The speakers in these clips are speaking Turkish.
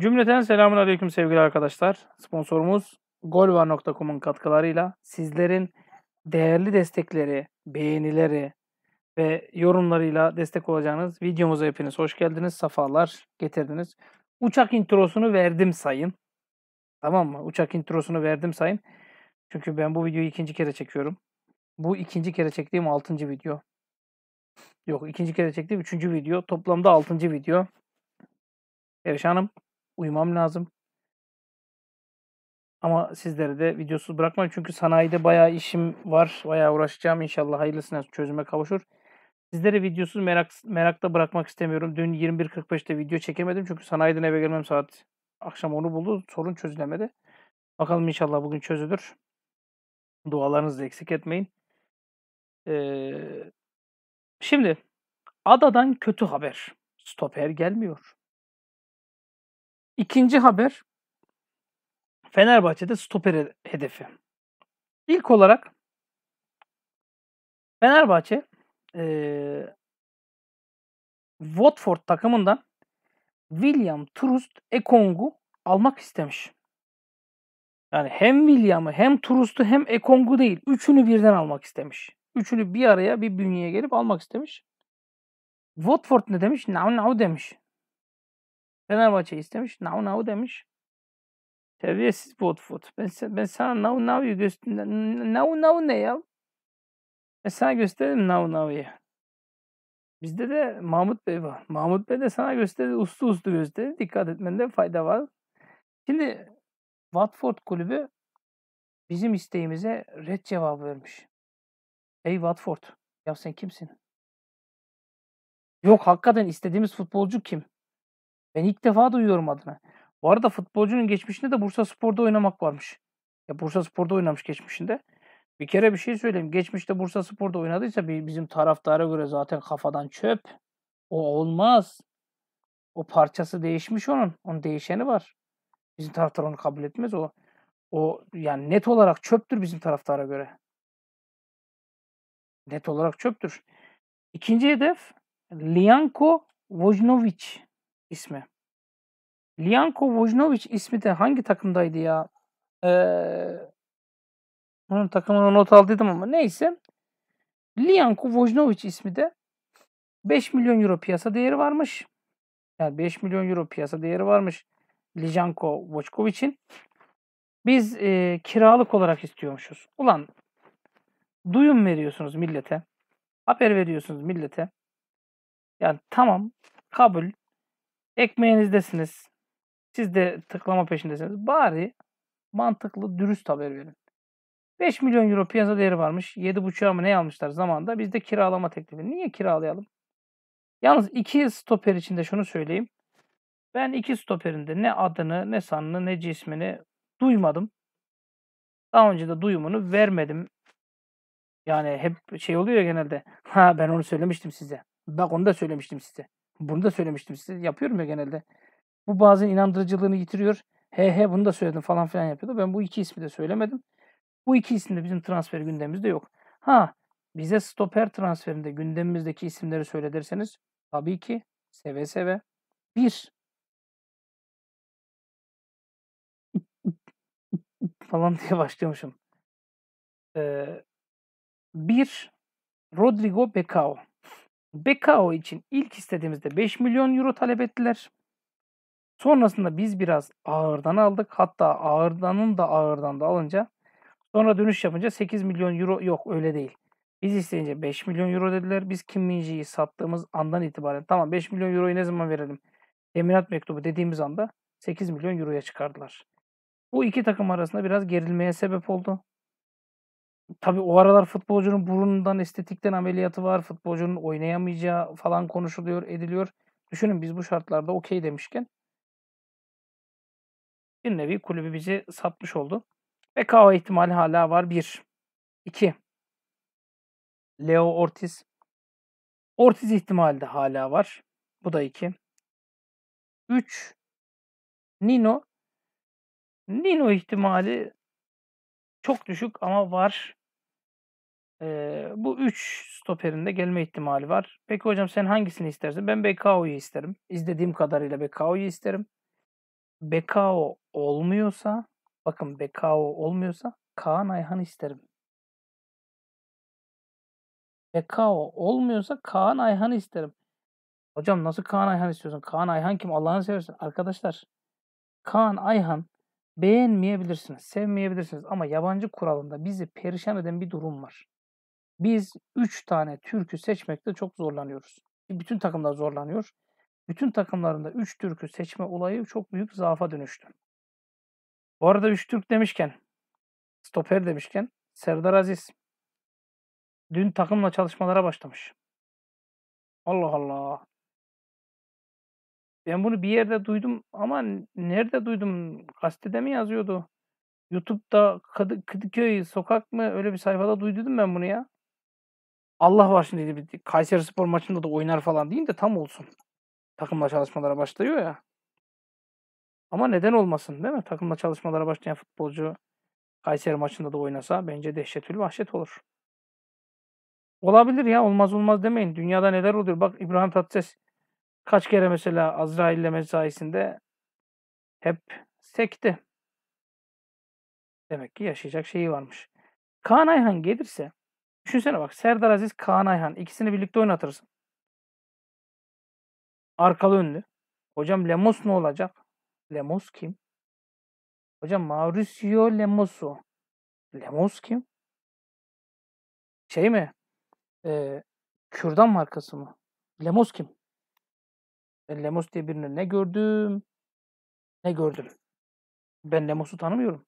Cümleten selamun aleyküm sevgili arkadaşlar. Sponsorumuz golvar.com'un katkılarıyla sizlerin değerli destekleri, beğenileri ve yorumlarıyla destek olacağınız videomuza hepiniz hoş geldiniz. Safalar getirdiniz. Uçak introsunu verdim sayın. Tamam mı? Uçak introsunu verdim sayın. Çünkü ben bu videoyu ikinci kere çekiyorum. Bu ikinci kere çektiğim altıncı video. Yok ikinci kere çektiğim üçüncü video. Toplamda altıncı video. Erişanım uyumam lazım. Ama sizleri de videosuz bırakmam çünkü sanayide bayağı işim var. Bayağı uğraşacağım inşallah hayırlısına çözüme kavuşur. Sizleri videosuz merak, merakla bırakmak istemiyorum. Dün 21.45'te video çekemedim çünkü sanayiden eve gelmem saat akşam onu buldu. Sorun çözülemedi. Bakalım inşallah bugün çözülür. Dualarınızı eksik etmeyin. Ee, şimdi adadan kötü haber. Stoper gelmiyor. İkinci haber Fenerbahçe'de stoper hedefi. İlk olarak Fenerbahçe e, Watford takımından William Trust Ekong'u almak istemiş. Yani hem William'ı hem Trust'u hem Ekong'u değil. Üçünü birden almak istemiş. Üçünü bir araya bir bünyeye gelip almak istemiş. Watford ne demiş? Now now demiş. Fenerbahçe istemiş. Now now demiş. Terbiyesiz Watford. Ben, ben sana now now'yu göster... Now now ne ya? Ben sana gösteririm now now'yu. Bizde de Mahmut Bey var. Mahmut Bey de sana gösterdi. Uslu uslu gösterdi. Dikkat etmende fayda var. Şimdi Watford kulübü bizim isteğimize red cevabı vermiş. Ey Watford ya sen kimsin? Yok hakikaten istediğimiz futbolcu kim? Ben ilk defa duyuyorum adını. Bu arada futbolcunun geçmişinde de Bursa Spor'da oynamak varmış. Ya Bursa Spor'da oynamış geçmişinde. Bir kere bir şey söyleyeyim. Geçmişte Bursa Spor'da oynadıysa bizim taraftara göre zaten kafadan çöp. O olmaz. O parçası değişmiş onun. Onun değişeni var. Bizim taraftar onu kabul etmez. O o yani net olarak çöptür bizim taraftara göre. Net olarak çöptür. İkinci hedef Lianko Vojnovic ismi. Lianko Vujnovic ismi de hangi takımdaydı ya? Ee, onun takımına not aldıydım ama neyse. Lianko Vojnovic ismi de 5 milyon euro piyasa değeri varmış. Yani 5 milyon euro piyasa değeri varmış Lijanko Vojkovic'in. Biz e, kiralık olarak istiyormuşuz. Ulan duyum veriyorsunuz millete. Haber veriyorsunuz millete. Yani tamam kabul ekmeğinizdesiniz. Siz de tıklama peşindesiniz. Bari mantıklı, dürüst haber verin. 5 milyon euro piyasa değeri varmış. 7,5'a mı ne almışlar zamanda. Biz de kiralama teklifi. Niye kiralayalım? Yalnız iki stoper için de şunu söyleyeyim. Ben iki stoperinde ne adını, ne sanını, ne cismini duymadım. Daha önce de duyumunu vermedim. Yani hep şey oluyor genelde. Ha ben onu söylemiştim size. Bak onu da söylemiştim size. Bunu da söylemiştim size. Yapıyorum ya genelde. Bu bazen inandırıcılığını yitiriyor. He he bunu da söyledim falan filan yapıyordu. Ben bu iki ismi de söylemedim. Bu iki isim de bizim transfer gündemimizde yok. Ha bize stoper transferinde gündemimizdeki isimleri söylederseniz, tabii ki seve seve. Bir. falan diye başlamışım. Ee, bir. Rodrigo Becao. Bekao için ilk istediğimizde 5 milyon euro talep ettiler. Sonrasında biz biraz ağırdan aldık. Hatta ağırdanın da ağırdan da alınca sonra dönüş yapınca 8 milyon euro yok öyle değil. Biz isteyince 5 milyon euro dediler. Biz Kim Minji'yi sattığımız andan itibaren tamam 5 milyon euroyu ne zaman verelim? Eminat mektubu dediğimiz anda 8 milyon euroya çıkardılar. Bu iki takım arasında biraz gerilmeye sebep oldu. Tabi o aralar futbolcunun burundan estetikten ameliyatı var. Futbolcunun oynayamayacağı falan konuşuluyor, ediliyor. Düşünün biz bu şartlarda okey demişken bir nevi kulübü bizi satmış oldu. Ve KO ihtimali hala var. 1. 2. Leo Ortiz. Ortiz ihtimali de hala var. Bu da 2. 3. Nino. Nino ihtimali çok düşük ama var. E, bu 3 stoperinde gelme ihtimali var. Peki hocam sen hangisini istersin? Ben Bekao'yu isterim. İzlediğim kadarıyla Bekao'yu isterim. Bekao olmuyorsa bakın Bekao olmuyorsa Kaan Ayhan isterim. Bekao olmuyorsa Kaan Ayhan isterim. Hocam nasıl Kaan Ayhan istiyorsun? Kaan Ayhan kim? Allah'ını seversen. Arkadaşlar Kaan Ayhan beğenmeyebilirsiniz, sevmeyebilirsiniz ama yabancı kuralında bizi perişan eden bir durum var biz 3 tane türkü seçmekte çok zorlanıyoruz. E, bütün takımlar zorlanıyor. Bütün takımlarında 3 türkü seçme olayı çok büyük zaafa dönüştü. Bu arada 3 Türk demişken, stoper demişken Serdar Aziz dün takımla çalışmalara başlamış. Allah Allah. Ben bunu bir yerde duydum ama nerede duydum? Gazetede mi yazıyordu? YouTube'da Kadıköy sokak mı öyle bir sayfada duydum ben bunu ya. Allah var şimdi dedi. Kayseri Spor maçında da oynar falan deyin de tam olsun. Takımla çalışmalara başlıyor ya. Ama neden olmasın değil mi? Takımla çalışmalara başlayan futbolcu Kayseri maçında da oynasa bence dehşetül vahşet olur. Olabilir ya olmaz olmaz demeyin. Dünyada neler oluyor? Bak İbrahim Tatlıses kaç kere mesela Azrail'le mesaisinde hep sekti. Demek ki yaşayacak şeyi varmış. Kaan Ayhan gelirse Düşünsene bak Serdar Aziz, Kaan Ayhan ikisini birlikte oynatırsın. Arkalı önlü. Hocam Lemos ne olacak? Lemos kim? Hocam Mauricio Lemos'u. Lemos kim? Şey mi? Ee, kürdan markası mı? Lemos kim? Ben Lemos diye birini ne gördüm? Ne gördüm? Ben Lemos'u tanımıyorum.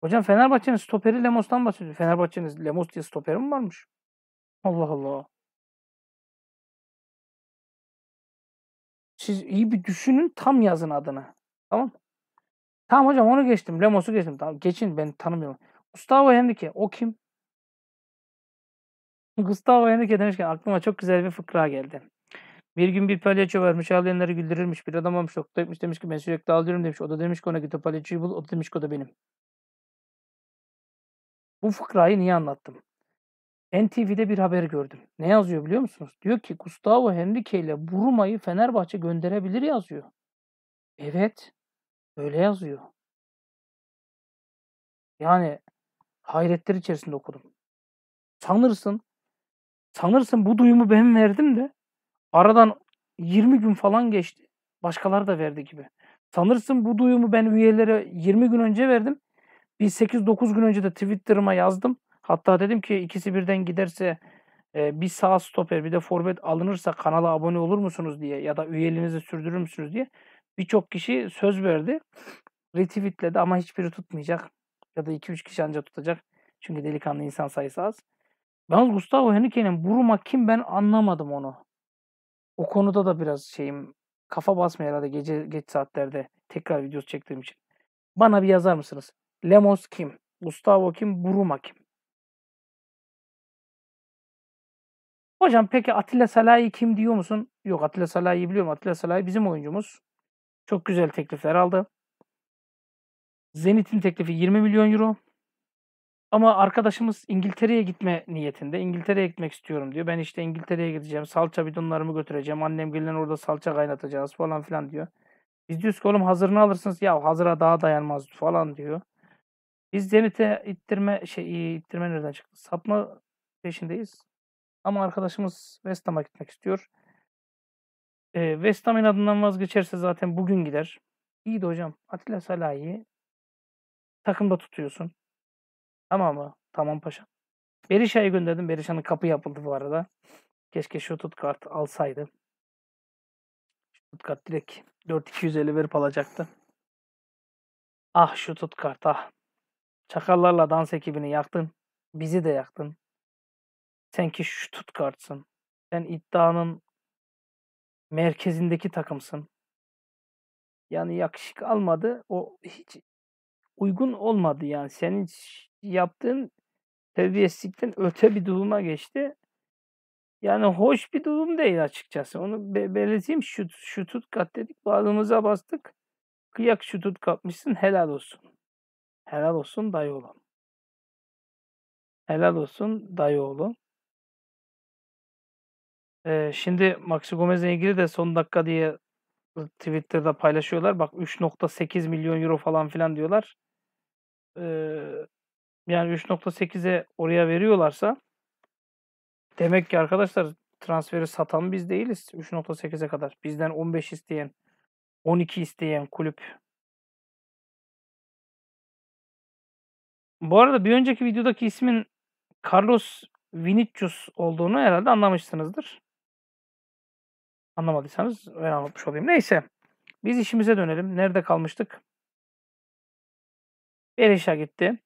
Hocam Fenerbahçe'nin stoperi Lemos'tan bahsediyor. Fenerbahçe'nin Lemos diye stoperi mi varmış? Allah Allah. Siz iyi bir düşünün tam yazın adını. Tamam Tamam hocam onu geçtim. Lemos'u geçtim. Tamam geçin ben tanımıyorum. Gustavo Henrique o kim? Gustavo Henrique demişken aklıma çok güzel bir fıkra geldi. Bir gün bir palyaço varmış ağlayanları güldürürmüş. Bir adam olmuş şokta demiş ki ben sürekli ağlıyorum demiş. O da demiş ki ona git o palyaçoyu bul. O da demiş ki o da benim. Bu fıkrayı niye anlattım? NTV'de bir haber gördüm. Ne yazıyor biliyor musunuz? Diyor ki Gustavo Henrique ile Buruma'yı Fenerbahçe gönderebilir yazıyor. Evet. Öyle yazıyor. Yani hayretler içerisinde okudum. Sanırsın sanırsın bu duyumu ben verdim de aradan 20 gün falan geçti. Başkaları da verdi gibi. Sanırsın bu duyumu ben üyelere 20 gün önce verdim. Bir 8-9 gün önce de Twitter'ıma yazdım. Hatta dedim ki ikisi birden giderse e, bir sağ stoper bir de forvet alınırsa kanala abone olur musunuz diye ya da üyeliğinizi sürdürür müsünüz diye birçok kişi söz verdi. Retweetledi ama hiçbiri tutmayacak ya da 2-3 kişi ancak tutacak. Çünkü delikanlı insan sayısı az. Yalnız Gustavo Henrique'nin buruma kim ben anlamadım onu. O konuda da biraz şeyim kafa basmıyor herhalde gece geç saatlerde tekrar videosu çektiğim için. Bana bir yazar mısınız? Lemos kim? Gustavo kim? Buruma kim? Hocam peki Atilla Salahi kim diyor musun? Yok Atilla Salahi'yi biliyorum. Atilla Salahi bizim oyuncumuz. Çok güzel teklifler aldı. Zenit'in teklifi 20 milyon euro. Ama arkadaşımız İngiltere'ye gitme niyetinde. İngiltere'ye gitmek istiyorum diyor. Ben işte İngiltere'ye gideceğim. Salça bidonlarımı götüreceğim. Annem gelen orada salça kaynatacağız falan filan diyor. Biz diyoruz ki oğlum hazırını alırsınız. Ya hazıra daha dayanmaz falan diyor. Biz Zenit'e ittirme şey ittirme nereden çıktı? Sapma peşindeyiz. Ama arkadaşımız West Ham'a gitmek istiyor. E, West Ham adından vazgeçerse zaten bugün gider. İyi de hocam. Atilla Salahi'yi takımda tutuyorsun. Tamam mı? Tamam paşa. Berisha'yı gönderdim. Berisha'nın kapı yapıldı bu arada. Keşke şu tutkart alsaydı. Stuttgart direkt 4250 verip alacaktı. Ah şu Stuttgart ah. Çakallarla dans ekibini yaktın. Bizi de yaktın. Sen ki Stuttgart'sın. Sen iddianın merkezindeki takımsın. Yani yakışık almadı. O hiç uygun olmadı yani. Senin yaptığın terbiyesizlikten öte bir duruma geçti. Yani hoş bir durum değil açıkçası. Onu be- belirteyim. Şut, şutut kat dedik. Bağrımıza bastık. Kıyak şutut kapmışsın. Helal olsun. Helal olsun dayı oğlu. Helal olsun dayı oğlu. Ee, şimdi Maxi Gomez'le ilgili de son dakika diye Twitter'da paylaşıyorlar. Bak 3.8 milyon euro falan filan diyorlar. Ee, yani 3.8'e oraya veriyorlarsa demek ki arkadaşlar transferi satan biz değiliz 3.8'e kadar. Bizden 15 isteyen, 12 isteyen kulüp Bu arada bir önceki videodaki ismin Carlos Vinicius olduğunu herhalde anlamışsınızdır. Anlamadıysanız ben anlatmış olayım. Neyse. Biz işimize dönelim. Nerede kalmıştık? Berisha gitti.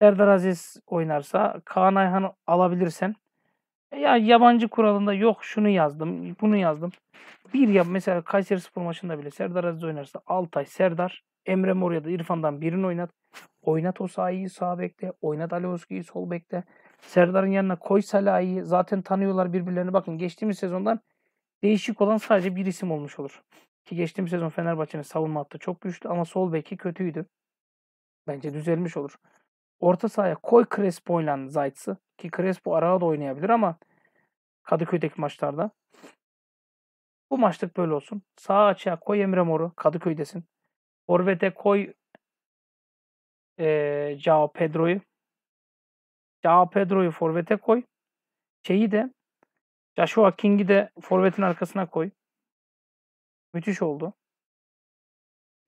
Serdar Aziz oynarsa, Kaan Ayhan alabilirsen e ya yabancı kuralında yok şunu yazdım, bunu yazdım. Bir ya mesela Kayseri Spor maçında bile Serdar Aziz oynarsa Altay, Serdar, Emre Mor ya da İrfan'dan birini oynat. Oynat Osayi'yi sağ bekle. Oynat Alevski'yi sol bekle. Serdar'ın yanına koy Salah'ı. Zaten tanıyorlar birbirlerini. Bakın geçtiğimiz sezondan değişik olan sadece bir isim olmuş olur. Ki geçtiğimiz sezon Fenerbahçe'nin savunma hattı çok güçlü ama sol beki kötüydü. Bence düzelmiş olur. Orta sahaya koy Crespo ile Zayt'sı. Ki Crespo arada da oynayabilir ama Kadıköy'deki maçlarda. Bu maçlık böyle olsun. Sağ açığa koy Emre Mor'u. Kadıköy'desin. Orvete koy e, Cao Pedro'yu. Cao Pedro'yu forvete koy. Şeyi de Joshua King'i de forvetin arkasına koy. Müthiş oldu.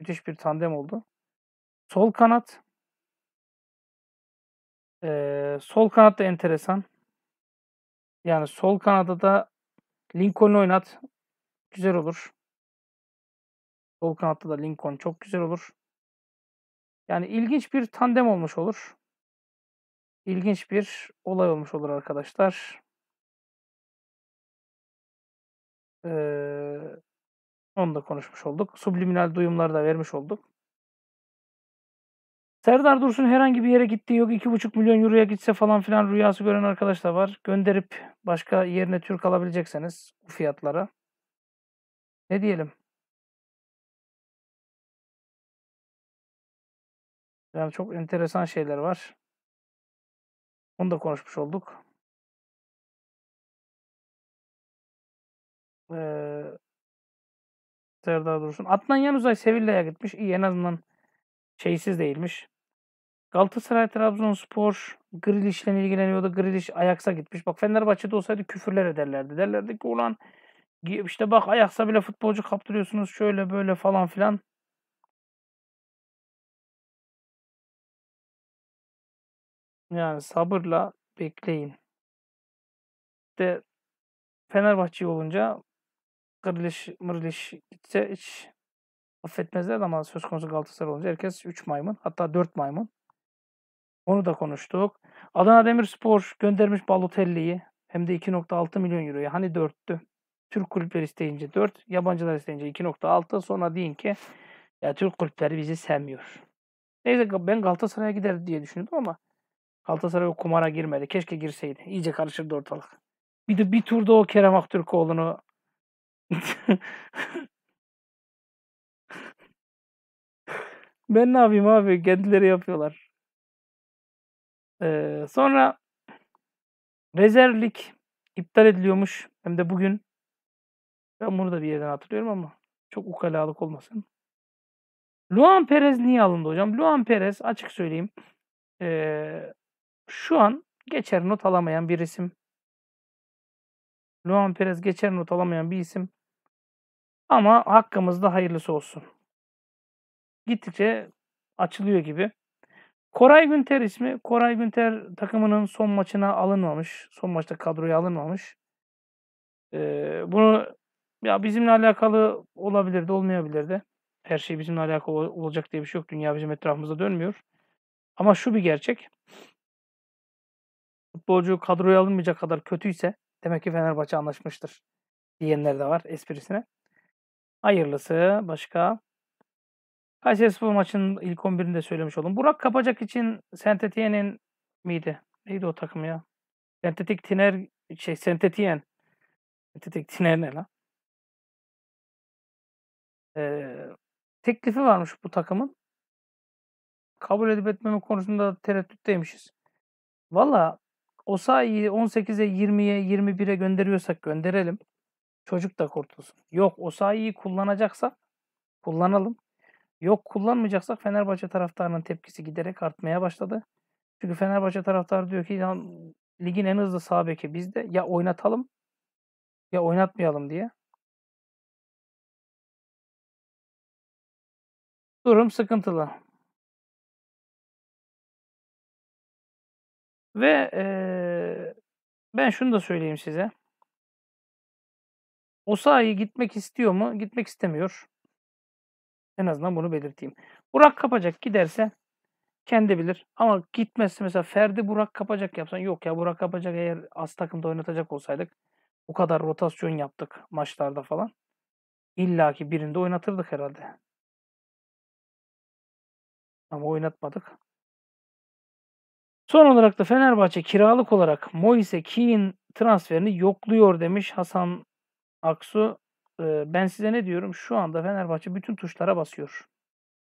Müthiş bir tandem oldu. Sol kanat ee, sol kanat da enteresan. Yani sol kanada da Lincoln oynat. Güzel olur. Sol kanatta da Lincoln çok güzel olur. Yani ilginç bir tandem olmuş olur. İlginç bir olay olmuş olur arkadaşlar. Ee, onu da konuşmuş olduk. Subliminal duyumları da vermiş olduk. Serdar Dursun herhangi bir yere gittiği yok. 2,5 milyon euroya gitse falan filan rüyası gören arkadaş da var. Gönderip başka yerine Türk alabilecekseniz bu fiyatlara. Ne diyelim? Yani çok enteresan şeyler var. Onu da konuşmuş olduk. Ee, Serdar Dursun. yan uzay Sevilla'ya gitmiş. İyi en azından şeysiz değilmiş. Galatasaray Trabzonspor Grilish'le ilgileniyordu. Grilish Ajax'a gitmiş. Bak Fenerbahçe'de olsaydı küfürler ederlerdi. Derlerdi ki ulan işte bak Ajax'a bile futbolcu kaptırıyorsunuz şöyle böyle falan filan. Yani sabırla bekleyin. De Fenerbahçe olunca Grilish, Mrilish gitse hiç affetmezler ama söz konusu Galatasaray olunca herkes 3 maymun hatta 4 maymun. Onu da konuştuk. Adana Demirspor göndermiş Balotelli'yi hem de 2.6 milyon euroya. Hani 4'tü. Türk kulüpleri isteyince 4, yabancılar isteyince 2.6. Sonra deyin ki ya Türk kulüpleri bizi sevmiyor. Neyse ben Galatasaray'a gider diye düşündüm ama Galatasaray kumara girmedi. Keşke girseydi. İyice karışırdı ortalık. Bir de bir turda o Kerem Aktürkoğlu'nu ben ne yapayım abi? Kendileri yapıyorlar. Ee, sonra rezervlik iptal ediliyormuş. Hem de bugün. Ben bunu da bir yerden hatırlıyorum ama çok ukalalık olmasın. Luan Perez niye alındı hocam? Luan Perez açık söyleyeyim. Ee, şu an geçer not alamayan bir isim. Luan Perez geçer not alamayan bir isim. Ama hakkımızda hayırlısı olsun. Gittikçe açılıyor gibi. Koray Günter ismi. Koray Günter takımının son maçına alınmamış. Son maçta kadroya alınmamış. Ee, bunu ya bizimle alakalı olabilirdi, olmayabilirdi. Her şey bizimle alakalı olacak diye bir şey yok. Dünya bizim etrafımızda dönmüyor. Ama şu bir gerçek futbolcu kadroya alınmayacak kadar kötüyse demek ki Fenerbahçe anlaşmıştır diyenler de var esprisine. Hayırlısı başka. Kayserispor maçının ilk 11'ini de söylemiş oldum. Burak Kapacak için Sentetien'in miydi? Neydi o takım ya? Sentetik Tiner şey Sentetien. Sentetik Tiner ne lan? Ee, teklifi varmış bu takımın. Kabul edip etmeme konusunda tereddütteymişiz. Valla o Osayi'yi 18'e 20'ye 21'e gönderiyorsak gönderelim. Çocuk da kurtulsun. Yok o Osayi'yi kullanacaksak kullanalım. Yok kullanmayacaksak Fenerbahçe taraftarının tepkisi giderek artmaya başladı. Çünkü Fenerbahçe taraftarı diyor ki ligin en hızlı sağ beki bizde. Ya oynatalım ya oynatmayalım diye. Durum sıkıntılı. Ve e, ben şunu da söyleyeyim size. Osayi gitmek istiyor mu? Gitmek istemiyor. En azından bunu belirteyim. Burak Kapacak giderse kendi bilir. Ama gitmezse mesela Ferdi Burak Kapacak yapsan yok ya Burak Kapacak eğer az takımda oynatacak olsaydık bu kadar rotasyon yaptık maçlarda falan. İlla ki birinde oynatırdık herhalde. Ama oynatmadık. Son olarak da Fenerbahçe kiralık olarak Moise Keane transferini yokluyor demiş Hasan Aksu. Ee, ben size ne diyorum? Şu anda Fenerbahçe bütün tuşlara basıyor.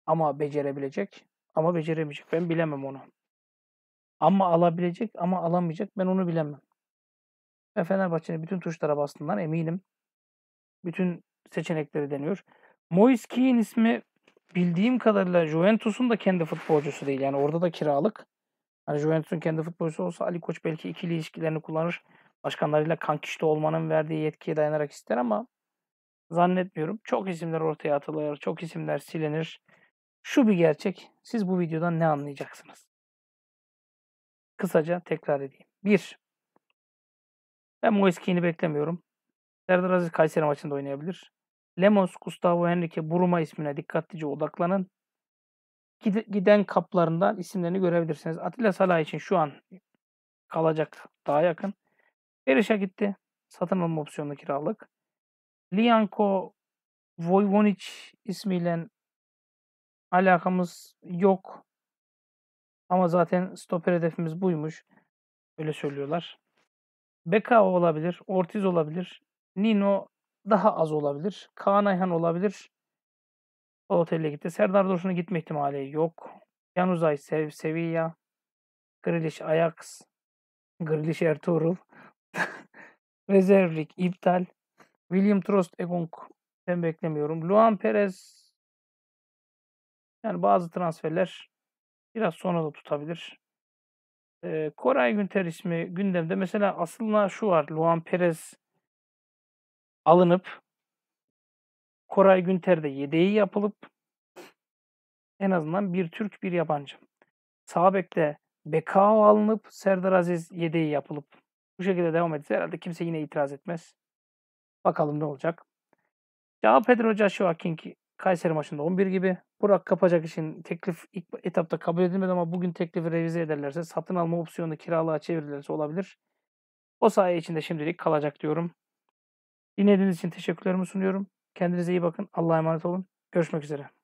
Ama becerebilecek ama beceremeyecek. Ben bilemem onu. Ama alabilecek ama alamayacak. Ben onu bilemem. Ve Fenerbahçe'nin bütün tuşlara bastığından eminim. Bütün seçenekleri deniyor. Moise Keane ismi bildiğim kadarıyla Juventus'un da kendi futbolcusu değil. Yani orada da kiralık. Hani Juventus'un kendi futbolcusu olsa Ali Koç belki ikili ilişkilerini kullanır. Başkanlarıyla kankişte olmanın verdiği yetkiye dayanarak ister ama zannetmiyorum. Çok isimler ortaya atılır. Çok isimler silinir. Şu bir gerçek. Siz bu videodan ne anlayacaksınız? Kısaca tekrar edeyim. Bir. Ben Moise Keane'i beklemiyorum. Serdar Aziz Kayseri maçında oynayabilir. Lemos, Gustavo Henrique, Buruma ismine dikkatlice odaklanın giden kaplarından isimlerini görebilirsiniz. Atilla Salah için şu an kalacak daha yakın. Berisha gitti. Satın alma opsiyonu kiralık. Lianko Vojvonic ismiyle alakamız yok. Ama zaten stoper hedefimiz buymuş. Öyle söylüyorlar. Beka olabilir. Ortiz olabilir. Nino daha az olabilir. Kaan Ayhan olabilir. Balotelli gitti. Serdar Dursun'a gitme ihtimali yok. Yan Uzay, Sev Sevilla, Grilish, Ajax, Grilish, Ertuğrul, Rezervlik, iptal. William Trost, Egong ben beklemiyorum. Luan Perez yani bazı transferler biraz sonra da tutabilir. Ee, Koray Günter ismi gündemde. Mesela aslında şu var. Luan Perez alınıp Koray Günter'de de yedeği yapılıp en azından bir Türk bir yabancı. Sabek'te bekte Bekao alınıp Serdar Aziz yedeği yapılıp bu şekilde devam etse herhalde kimse yine itiraz etmez. Bakalım ne olacak. Ya Pedro Joshua King Kayseri maçında 11 gibi. Burak kapacak için teklif ilk etapta kabul edilmedi ama bugün teklifi revize ederlerse satın alma opsiyonu kiralığa çevirirlerse olabilir. O sahi içinde şimdilik kalacak diyorum. Dinlediğiniz için teşekkürlerimi sunuyorum. Kendinize iyi bakın. Allah'a emanet olun. Görüşmek üzere.